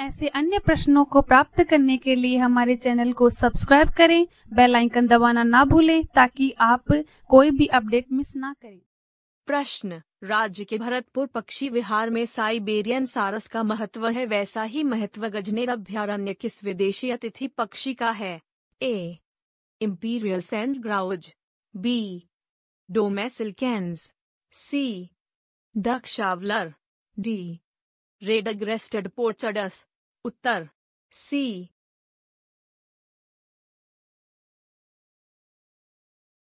ऐसे अन्य प्रश्नों को प्राप्त करने के लिए हमारे चैनल को सब्सक्राइब करें बेल आइकन दबाना ना भूलें ताकि आप कोई भी अपडेट मिस ना करें प्रश्न राज्य के भरतपुर पक्षी विहार में साइबेरियन सारस का महत्व है वैसा ही महत्व गजनेर अभ्यारण्य किस विदेशी अतिथि पक्षी का है A imperial sand grouse B डोमेसिलकेन्स C duck shoveler D red crested pochards उत्तर सी